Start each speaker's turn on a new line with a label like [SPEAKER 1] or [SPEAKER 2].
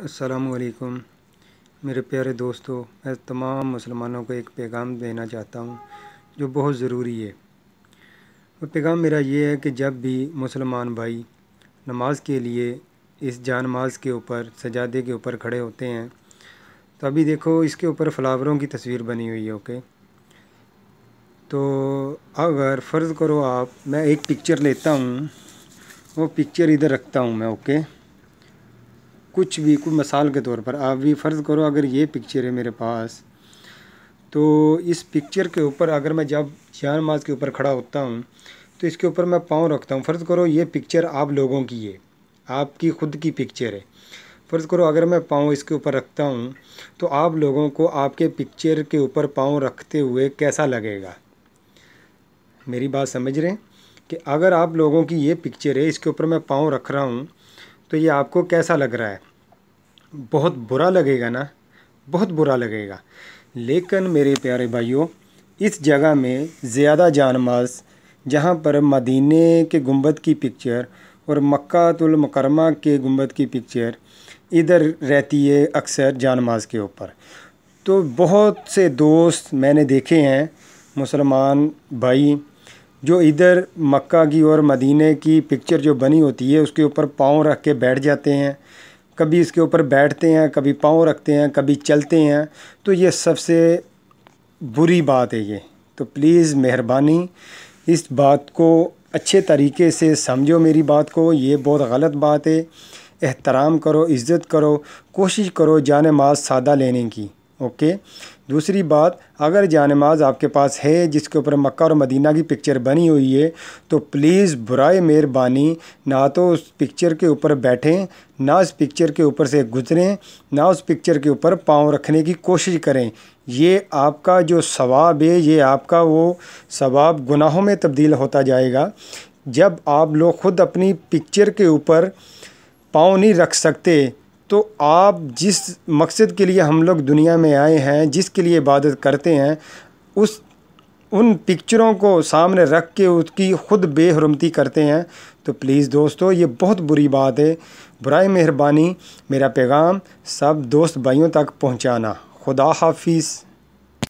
[SPEAKER 1] असलकुम मेरे प्यारे दोस्तों मैं तमाम मुसलमानों को एक पैगाम देना चाहता हूँ जो बहुत ज़रूरी है वो पैगाम मेरा ये है कि जब भी मुसलमान भाई नमाज के लिए इस जान माज के ऊपर सजादे के ऊपर खड़े होते हैं तो अभी देखो इसके ऊपर फ्लावरों की तस्वीर बनी हुई है ओके तो अगर फ़र्ज़ करो आप मैं एक पिक्चर लेता हूँ वो पिक्चर इधर रखता हूँ मैं ओके कुछ भी कोई मिसाल के तौर पर आप भी फ़र्ज़ करो अगर ये पिक्चर है मेरे पास तो इस पिक्चर के ऊपर अगर मैं जब जान माज के ऊपर खड़ा होता हूँ तो इसके ऊपर मैं पाँव रखता हूँ फ़र्ज़ करो ये पिक्चर आप लोगों की है आपकी ख़ुद की पिक्चर है फ़र्ज़ करो अगर मैं पाँव इसके ऊपर रखता हूँ तो आप लोगों को आपके पिक्चर के ऊपर पाँव रखते हुए कैसा लगेगा मेरी बात समझ रहे हैं कि अगर आप लोगों की ये पिक्चर है इसके ऊपर मैं पाँव रख रहा हूँ तो ये आपको कैसा लग रहा है बहुत बुरा लगेगा ना बहुत बुरा लगेगा लेकिन मेरे प्यारे भाइयों इस जगह में ज़्यादा जान माज जहाँ पर मदीने के गुंबद की पिक्चर और मक्तुलमकरमा के गुंबद की पिक्चर इधर रहती है अक्सर जान माज के ऊपर तो बहुत से दोस्त मैंने देखे हैं मुसलमान भाई जो इधर मक्का की और मदीने की पिक्चर जो बनी होती है उसके ऊपर पाँव रख के बैठ जाते हैं कभी इसके ऊपर बैठते हैं कभी पाँव रखते हैं कभी चलते हैं तो ये सबसे बुरी बात है ये तो प्लीज़ मेहरबानी इस बात को अच्छे तरीके से समझो मेरी बात को ये बहुत गलत बात है एहतराम करो इज़्ज़त करो कोशिश करो जान माज सादा लेने की ओके दूसरी बात अगर जानमाज आपके पास है जिसके ऊपर मक्का और मदीना की पिक्चर बनी हुई है तो प्लीज़ बुराए मेहरबानी ना तो उस पिक्चर के ऊपर बैठें ना उस पिक्चर के ऊपर से गुजरें ना उस पिक्चर के ऊपर पाँव रखने की कोशिश करें ये आपका जो सवाब है ये आपका वो सवाब गुनाहों में तब्दील होता जाएगा जब आप लोग ख़ुद अपनी पिक्चर के ऊपर पाँव नहीं रख सकते तो आप जिस मकसद के लिए हम लोग दुनिया में आए हैं जिसके लिए इबादत करते हैं उस उन पिक्चरों को सामने रख के उसकी ख़ुद बेहरमती करते हैं तो प्लीज़ दोस्तों ये बहुत बुरी बात है बुरा मेहरबानी मेरा पैगाम सब दोस्त भाइयों तक पहुंचाना खुदा हाफिज़